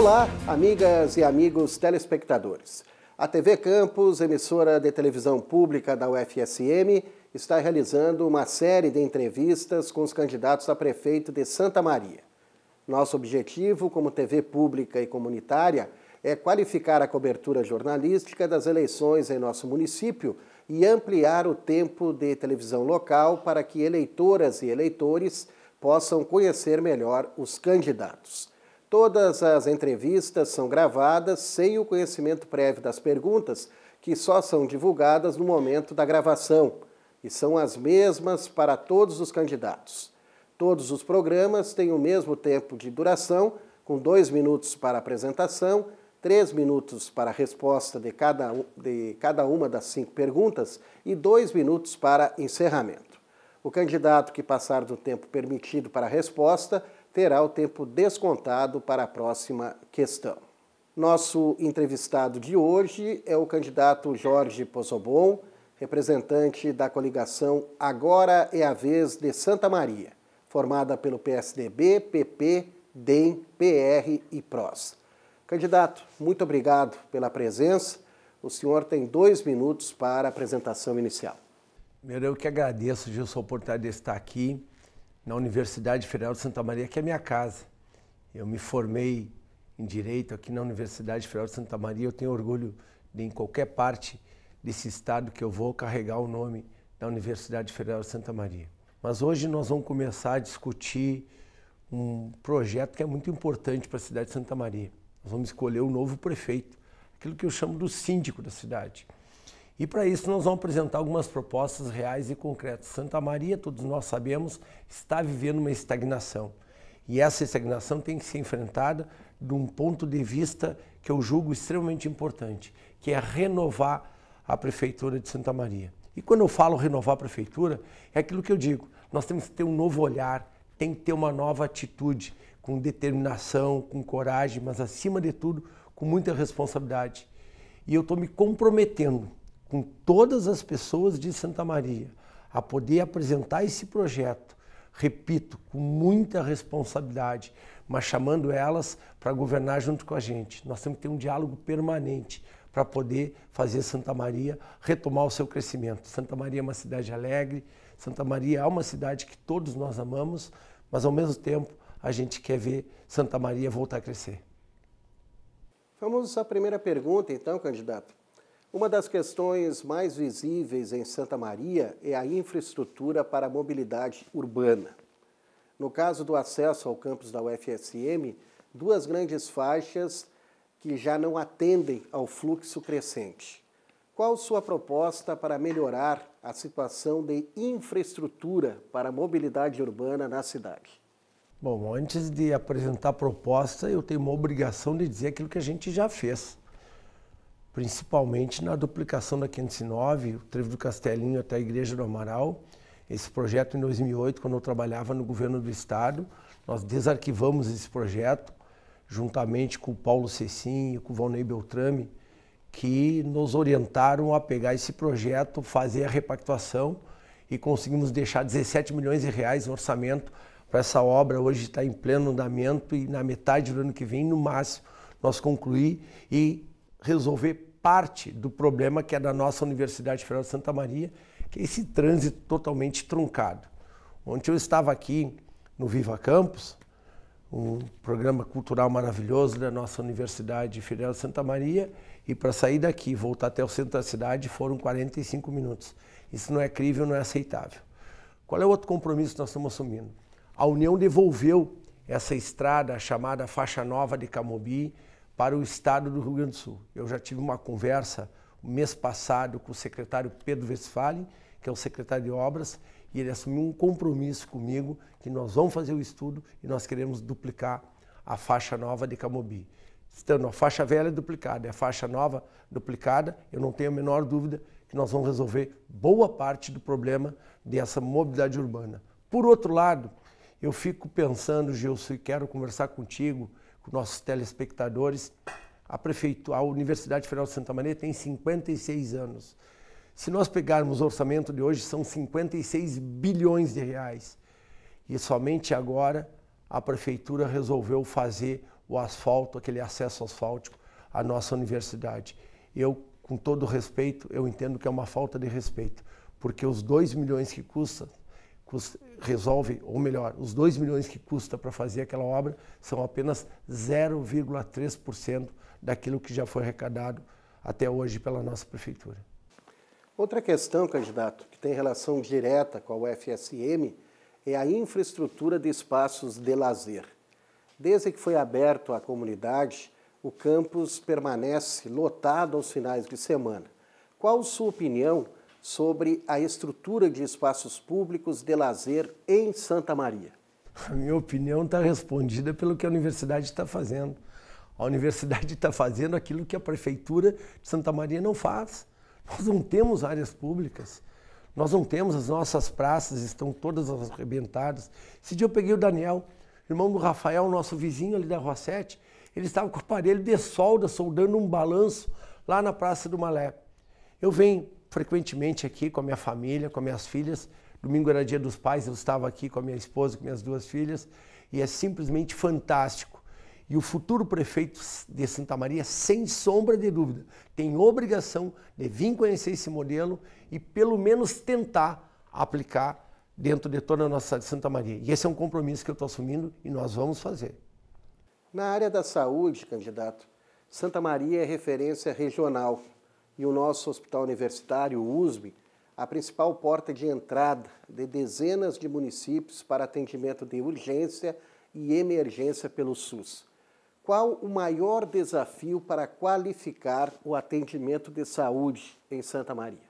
Olá, amigas e amigos telespectadores. A TV Campos, emissora de televisão pública da UFSM, está realizando uma série de entrevistas com os candidatos a prefeito de Santa Maria. Nosso objetivo, como TV pública e comunitária, é qualificar a cobertura jornalística das eleições em nosso município e ampliar o tempo de televisão local para que eleitoras e eleitores possam conhecer melhor os candidatos. Todas as entrevistas são gravadas sem o conhecimento prévio das perguntas, que só são divulgadas no momento da gravação e são as mesmas para todos os candidatos. Todos os programas têm o mesmo tempo de duração, com dois minutos para apresentação, três minutos para a resposta de cada, de cada uma das cinco perguntas e dois minutos para encerramento. O candidato que passar do tempo permitido para a resposta terá o tempo descontado para a próxima questão. Nosso entrevistado de hoje é o candidato Jorge Pozobon, representante da coligação Agora é a Vez de Santa Maria, formada pelo PSDB, PP, DEM, PR e PROS. Candidato, muito obrigado pela presença. O senhor tem dois minutos para a apresentação inicial. Primeiro, eu que agradeço, Gilson, a oportunidade de estar aqui na Universidade Federal de Santa Maria, que é minha casa. Eu me formei em Direito aqui na Universidade Federal de Santa Maria. Eu tenho orgulho de, em qualquer parte desse estado que eu vou, carregar o nome da Universidade Federal de Santa Maria. Mas hoje nós vamos começar a discutir um projeto que é muito importante para a cidade de Santa Maria. Nós vamos escolher o novo prefeito, aquilo que eu chamo do síndico da cidade. E para isso nós vamos apresentar algumas propostas reais e concretas. Santa Maria, todos nós sabemos, está vivendo uma estagnação. E essa estagnação tem que ser enfrentada de um ponto de vista que eu julgo extremamente importante, que é renovar a prefeitura de Santa Maria. E quando eu falo renovar a prefeitura, é aquilo que eu digo. Nós temos que ter um novo olhar, tem que ter uma nova atitude, com determinação, com coragem, mas acima de tudo, com muita responsabilidade. E eu estou me comprometendo com todas as pessoas de Santa Maria, a poder apresentar esse projeto, repito, com muita responsabilidade, mas chamando elas para governar junto com a gente. Nós temos que ter um diálogo permanente para poder fazer Santa Maria retomar o seu crescimento. Santa Maria é uma cidade alegre, Santa Maria é uma cidade que todos nós amamos, mas ao mesmo tempo a gente quer ver Santa Maria voltar a crescer. Vamos à primeira pergunta, então, candidato. Uma das questões mais visíveis em Santa Maria é a infraestrutura para a mobilidade urbana. No caso do acesso ao campus da UFSM, duas grandes faixas que já não atendem ao fluxo crescente. Qual sua proposta para melhorar a situação de infraestrutura para a mobilidade urbana na cidade? Bom, antes de apresentar a proposta, eu tenho uma obrigação de dizer aquilo que a gente já fez principalmente na duplicação da 509, o Trevo do Castelinho até a Igreja do Amaral. Esse projeto em 2008, quando eu trabalhava no governo do estado, nós desarquivamos esse projeto juntamente com o Paulo e com o Valnei Beltrame, que nos orientaram a pegar esse projeto, fazer a repactuação e conseguimos deixar 17 milhões de reais no orçamento para essa obra. Hoje está em pleno andamento e na metade do ano que vem, no máximo, nós concluir e resolver parte do problema que é da nossa Universidade Federal de Santa Maria, que é esse trânsito totalmente truncado. Ontem eu estava aqui no Viva Campus, um programa cultural maravilhoso da nossa Universidade Federal de Santa Maria, e para sair daqui e voltar até o centro da cidade foram 45 minutos. Isso não é crível, não é aceitável. Qual é o outro compromisso que nós estamos assumindo? A União devolveu essa estrada, a chamada faixa nova de Camobi, para o estado do Rio Grande do Sul. Eu já tive uma conversa mês passado com o secretário Pedro Westphalen, que é o secretário de obras, e ele assumiu um compromisso comigo que nós vamos fazer o estudo e nós queremos duplicar a faixa nova de Camobi. Estando a faixa velha é duplicada e a faixa nova duplicada, eu não tenho a menor dúvida que nós vamos resolver boa parte do problema dessa mobilidade urbana. Por outro lado, eu fico pensando, Gilson, e quero conversar contigo, com nossos telespectadores. A prefeitura, a Universidade Federal de Santa Maria tem 56 anos. Se nós pegarmos o orçamento de hoje, são 56 bilhões de reais. E somente agora a prefeitura resolveu fazer o asfalto, aquele acesso asfáltico à nossa universidade. Eu, com todo respeito, eu entendo que é uma falta de respeito, porque os 2 milhões que custa resolve, ou melhor, os 2 milhões que custa para fazer aquela obra são apenas 0,3% daquilo que já foi arrecadado até hoje pela nossa prefeitura. Outra questão, candidato, que tem relação direta com a UFSM é a infraestrutura de espaços de lazer. Desde que foi aberto à comunidade, o campus permanece lotado aos finais de semana. Qual sua opinião sobre a estrutura de espaços públicos de lazer em Santa Maria? A minha opinião está respondida pelo que a universidade está fazendo. A universidade está fazendo aquilo que a prefeitura de Santa Maria não faz. Nós não temos áreas públicas. Nós não temos, as nossas praças estão todas arrebentadas. Esse dia eu peguei o Daniel, irmão do Rafael, nosso vizinho ali da Rua 7. Ele estava com o aparelho de solda soldando um balanço lá na Praça do Malé. Eu venho, frequentemente aqui com a minha família, com minhas filhas. Domingo era dia dos pais, eu estava aqui com a minha esposa, com minhas duas filhas, e é simplesmente fantástico. E o futuro prefeito de Santa Maria, sem sombra de dúvida, tem obrigação de vir conhecer esse modelo e pelo menos tentar aplicar dentro de toda a nossa cidade de Santa Maria. E esse é um compromisso que eu estou assumindo e nós vamos fazer. Na área da saúde, candidato, Santa Maria é referência regional e o nosso Hospital Universitário, USB, a principal porta de entrada de dezenas de municípios para atendimento de urgência e emergência pelo SUS. Qual o maior desafio para qualificar o atendimento de saúde em Santa Maria?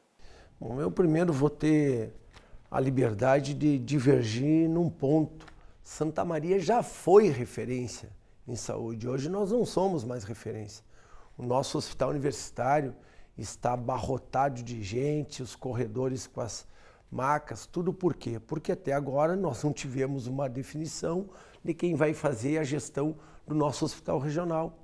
Bom, eu primeiro vou ter a liberdade de divergir num ponto. Santa Maria já foi referência em saúde. Hoje nós não somos mais referência. O nosso hospital universitário está abarrotado de gente, os corredores com as macas, tudo por quê? Porque até agora nós não tivemos uma definição de quem vai fazer a gestão do nosso hospital regional.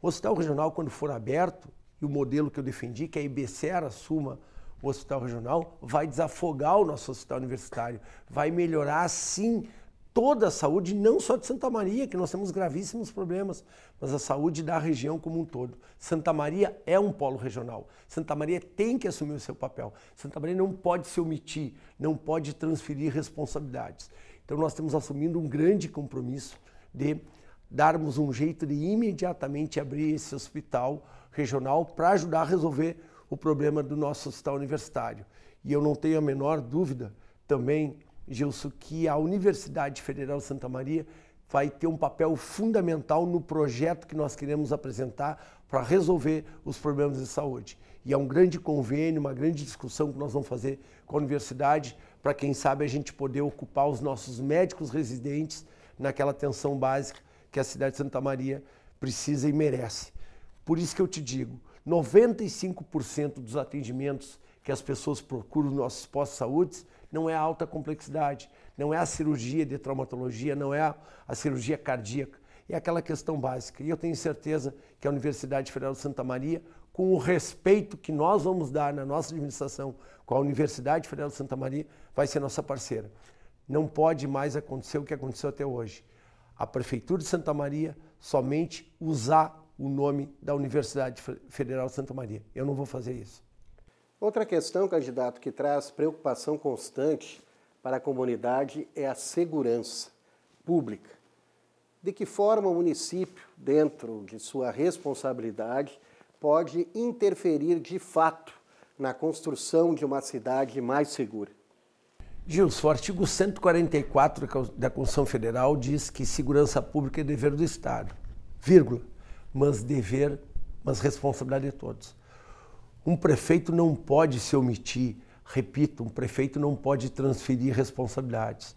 O hospital regional, quando for aberto, e o modelo que eu defendi, que a IBCER assuma o hospital regional, vai desafogar o nosso hospital universitário, vai melhorar sim toda a saúde, não só de Santa Maria, que nós temos gravíssimos problemas, mas a saúde da região como um todo. Santa Maria é um polo regional. Santa Maria tem que assumir o seu papel. Santa Maria não pode se omitir, não pode transferir responsabilidades. Então nós estamos assumindo um grande compromisso de darmos um jeito de imediatamente abrir esse hospital regional para ajudar a resolver o problema do nosso hospital universitário. E eu não tenho a menor dúvida também Gilson, que a Universidade Federal Santa Maria vai ter um papel fundamental no projeto que nós queremos apresentar para resolver os problemas de saúde. E é um grande convênio, uma grande discussão que nós vamos fazer com a universidade para, quem sabe, a gente poder ocupar os nossos médicos residentes naquela atenção básica que a cidade de Santa Maria precisa e merece. Por isso que eu te digo, 95% dos atendimentos que as pessoas procuram nos nossos postos de saúde não é a alta complexidade, não é a cirurgia de traumatologia, não é a, a cirurgia cardíaca, é aquela questão básica. E eu tenho certeza que a Universidade Federal de Santa Maria, com o respeito que nós vamos dar na nossa administração com a Universidade Federal de Santa Maria, vai ser nossa parceira. Não pode mais acontecer o que aconteceu até hoje. A Prefeitura de Santa Maria somente usar o nome da Universidade Federal de Santa Maria. Eu não vou fazer isso. Outra questão, candidato, que traz preocupação constante para a comunidade é a segurança pública. De que forma o município, dentro de sua responsabilidade, pode interferir de fato na construção de uma cidade mais segura? Gilson, o artigo 144 é da Constituição Federal diz que segurança pública é dever do Estado, vírgula, mas dever, mas responsabilidade de todos. Um prefeito não pode se omitir. Repito, um prefeito não pode transferir responsabilidades.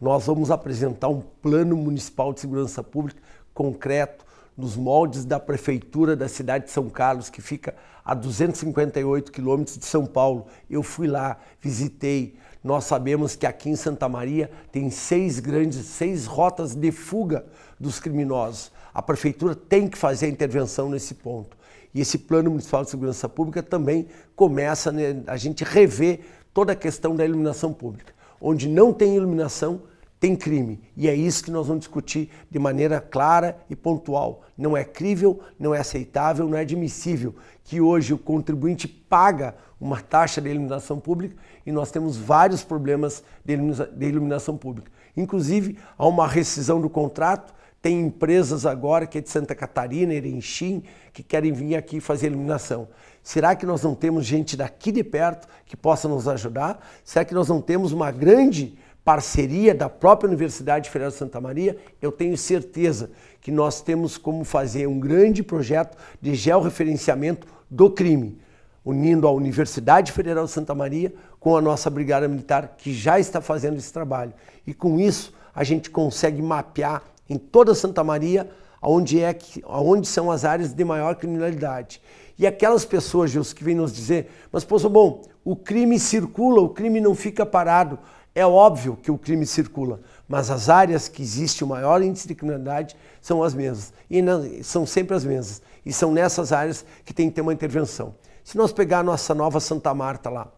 Nós vamos apresentar um plano municipal de segurança pública concreto, nos moldes da prefeitura da cidade de São Carlos, que fica a 258 quilômetros de São Paulo. Eu fui lá, visitei. Nós sabemos que aqui em Santa Maria tem seis grandes, seis rotas de fuga dos criminosos. A prefeitura tem que fazer a intervenção nesse ponto. E esse Plano Municipal de Segurança Pública também começa né, a gente rever toda a questão da iluminação pública. Onde não tem iluminação, tem crime. E é isso que nós vamos discutir de maneira clara e pontual. Não é crível, não é aceitável, não é admissível que hoje o contribuinte paga uma taxa de iluminação pública e nós temos vários problemas de iluminação pública. Inclusive, há uma rescisão do contrato tem empresas agora que é de Santa Catarina, Erechim, que querem vir aqui fazer iluminação. Será que nós não temos gente daqui de perto que possa nos ajudar? Será que nós não temos uma grande parceria da própria Universidade Federal de Santa Maria, eu tenho certeza que nós temos como fazer um grande projeto de georreferenciamento do crime, unindo a Universidade Federal de Santa Maria com a nossa Brigada Militar, que já está fazendo esse trabalho. E com isso, a gente consegue mapear em toda Santa Maria, onde, é que, onde são as áreas de maior criminalidade. E aquelas pessoas, que vêm nos dizer, mas, poxa, bom, o crime circula, o crime não fica parado. É óbvio que o crime circula, mas as áreas que existe o maior índice de criminalidade são as mesmas. E não, são sempre as mesmas. E são nessas áreas que tem que ter uma intervenção. Se nós pegar a nossa nova Santa Marta lá,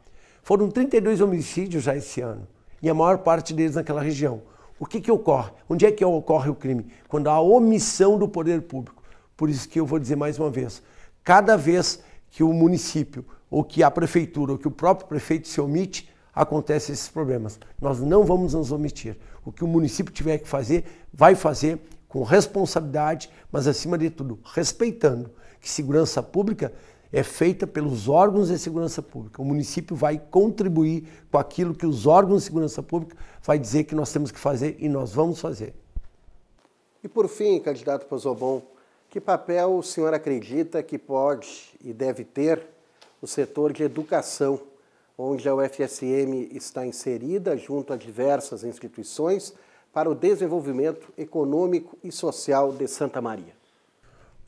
foram 32 homicídios já esse ano. E a maior parte deles naquela região. O que, que ocorre? Onde é que ocorre o crime? Quando há omissão do poder público. Por isso que eu vou dizer mais uma vez: cada vez que o município, ou que a prefeitura, ou que o próprio prefeito se omite, acontecem esses problemas. Nós não vamos nos omitir. O que o município tiver que fazer, vai fazer com responsabilidade, mas acima de tudo, respeitando que segurança pública é feita pelos órgãos de segurança pública. O município vai contribuir com aquilo que os órgãos de segurança pública vai dizer que nós temos que fazer e nós vamos fazer. E por fim, candidato Pozobon, que papel o senhor acredita que pode e deve ter o setor de educação, onde a UFSM está inserida junto a diversas instituições para o desenvolvimento econômico e social de Santa Maria?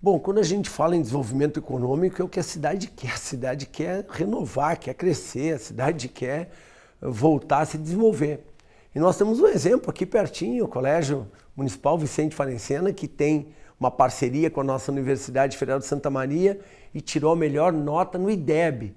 Bom, quando a gente fala em desenvolvimento econômico, é o que a cidade quer. A cidade quer renovar, quer crescer, a cidade quer eh, voltar a se desenvolver. E nós temos um exemplo aqui pertinho, o Colégio Municipal Vicente Falencena, que tem uma parceria com a nossa Universidade Federal de Santa Maria e tirou a melhor nota no IDEB.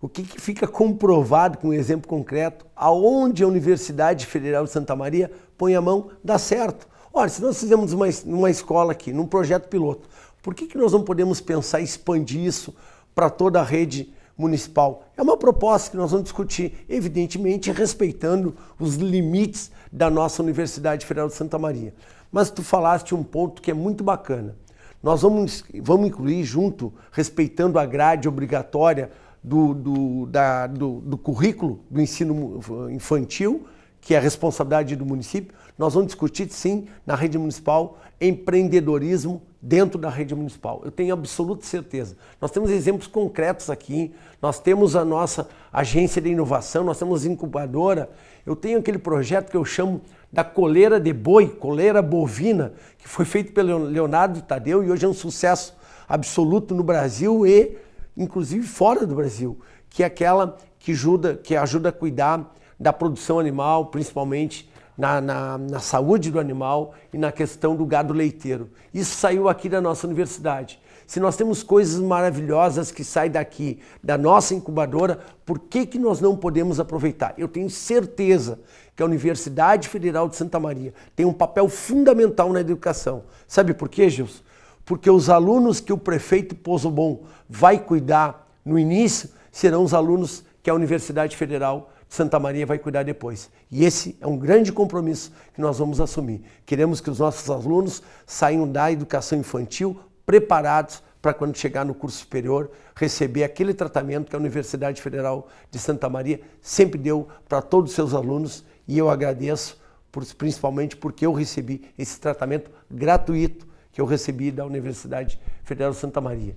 O que, que fica comprovado com um exemplo concreto? Aonde a Universidade Federal de Santa Maria põe a mão, dá certo. Olha, se nós fizemos uma, uma escola aqui, num projeto piloto, por que, que nós não podemos pensar e expandir isso para toda a rede municipal? É uma proposta que nós vamos discutir, evidentemente respeitando os limites da nossa Universidade Federal de Santa Maria. Mas tu falaste um ponto que é muito bacana. Nós vamos, vamos incluir junto, respeitando a grade obrigatória do, do, da, do, do currículo do ensino infantil, que é a responsabilidade do município, nós vamos discutir sim na rede municipal empreendedorismo dentro da rede municipal. Eu tenho absoluta certeza. Nós temos exemplos concretos aqui, nós temos a nossa agência de inovação, nós temos incubadora. Eu tenho aquele projeto que eu chamo da coleira de boi, coleira bovina, que foi feito pelo Leonardo Tadeu e hoje é um sucesso absoluto no Brasil e inclusive fora do Brasil, que é aquela que ajuda, que ajuda a cuidar da produção animal, principalmente na, na, na, saúde do animal e na questão do gado leiteiro. Isso saiu aqui da nossa universidade. Se nós temos coisas maravilhosas que saem daqui, da nossa incubadora, por que, que nós não podemos aproveitar? Eu tenho certeza que a Universidade Federal de Santa Maria tem um papel fundamental na educação. Sabe por quê, Gilson? Porque os alunos que o prefeito Pouso Bom vai cuidar no início serão os alunos que a Universidade Federal Santa Maria vai cuidar depois. E esse é um grande compromisso que nós vamos assumir. Queremos que os nossos alunos saiam da educação infantil preparados para quando chegar no curso superior receber aquele tratamento que a Universidade Federal de Santa Maria sempre deu para todos os seus alunos e eu agradeço por, principalmente porque eu recebi esse tratamento gratuito que eu recebi da Universidade Federal de Santa Maria.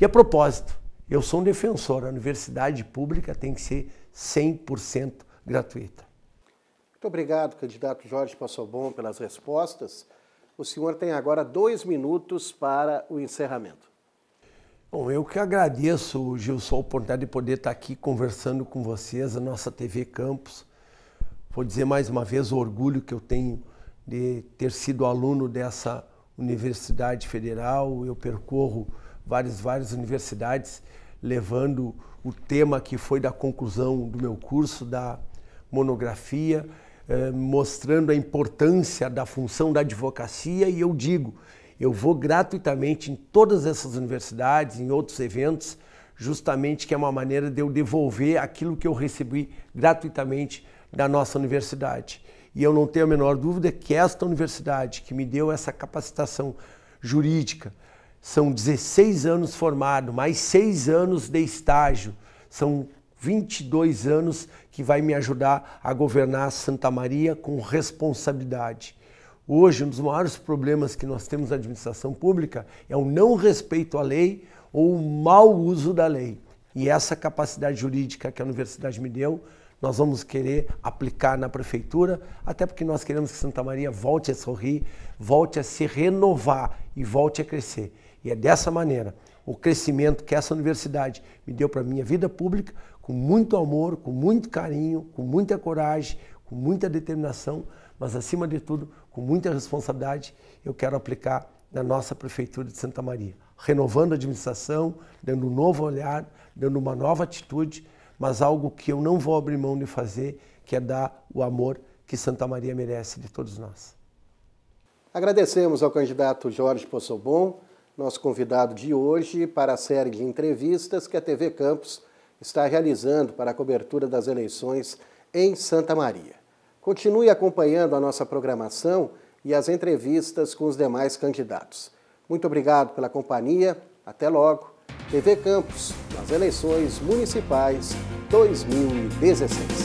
E a propósito, eu sou um defensor, a universidade pública tem que ser 100% gratuita. Muito obrigado, candidato Jorge Passobon, pelas respostas. O senhor tem agora dois minutos para o encerramento. Bom, eu que agradeço, Gilson, a oportunidade de poder estar aqui conversando com vocês, a nossa TV Campos. Vou dizer mais uma vez o orgulho que eu tenho de ter sido aluno dessa Universidade Federal. Eu percorro várias, várias universidades, levando o tema que foi da conclusão do meu curso, da monografia, eh, mostrando a importância da função da advocacia e eu digo, eu vou gratuitamente em todas essas universidades, em outros eventos, justamente que é uma maneira de eu devolver aquilo que eu recebi gratuitamente da nossa universidade. E eu não tenho a menor dúvida que esta universidade que me deu essa capacitação jurídica, são 16 anos formado, mais 6 anos de estágio, são 22 anos que vai me ajudar a governar Santa Maria com responsabilidade. Hoje, um dos maiores problemas que nós temos na administração pública é o não respeito à lei ou o mau uso da lei. E essa capacidade jurídica que a universidade me deu, nós vamos querer aplicar na prefeitura, até porque nós queremos que Santa Maria volte a sorrir, volte a se renovar e volte a crescer. E é dessa maneira o crescimento que essa universidade me deu para a minha vida pública, com muito amor, com muito carinho, com muita coragem, com muita determinação, mas acima de tudo, com muita responsabilidade, eu quero aplicar na nossa prefeitura de Santa Maria, renovando a administração, dando um novo olhar, dando uma nova atitude, mas algo que eu não vou abrir mão de fazer, que é dar o amor que Santa Maria merece de todos nós. Agradecemos ao candidato Jorge Possobon nosso convidado de hoje para a série de entrevistas que a TV Campos está realizando para a cobertura das eleições em Santa Maria. Continue acompanhando a nossa programação e as entrevistas com os demais candidatos. Muito obrigado pela companhia. Até logo. TV Campos, nas eleições municipais 2016.